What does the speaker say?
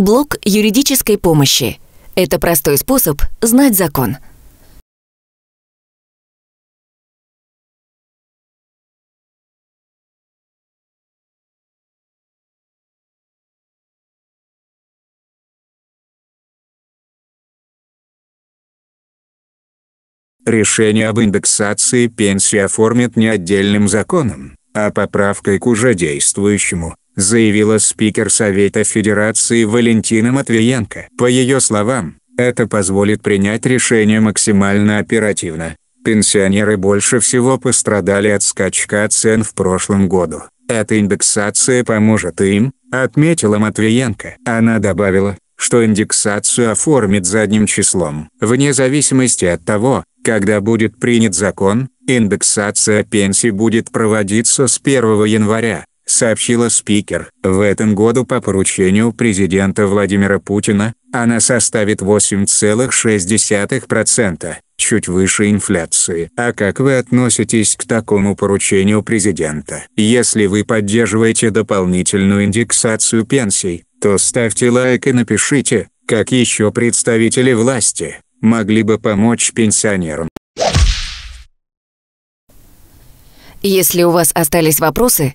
Блок юридической помощи. Это простой способ знать закон. Решение об индексации пенсии оформят не отдельным законом, а поправкой к уже действующему заявила спикер Совета Федерации Валентина Матвиенко. По ее словам, это позволит принять решение максимально оперативно. Пенсионеры больше всего пострадали от скачка цен в прошлом году. Эта индексация поможет им, отметила Матвиенко. Она добавила, что индексацию оформит задним числом. Вне зависимости от того, когда будет принят закон, индексация пенсий будет проводиться с 1 января сообщила спикер. В этом году по поручению президента Владимира Путина она составит 8,6%, чуть выше инфляции. А как вы относитесь к такому поручению президента? Если вы поддерживаете дополнительную индексацию пенсий, то ставьте лайк и напишите, как еще представители власти могли бы помочь пенсионерам. Если у вас остались вопросы,